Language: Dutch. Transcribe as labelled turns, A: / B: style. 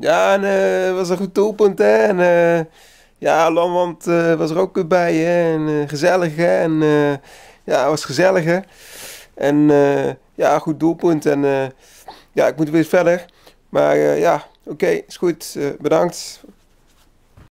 A: Ja, en het eh, was een goed doelpunt, hè. En eh, ja, Landwand eh, was er ook bij, hè. En gezellig, hè. En ja, het was gezellig, hè. En ja, goed doelpunt. En ja, ik moet weer verder. Maar ja, oké, is goed. bedankt.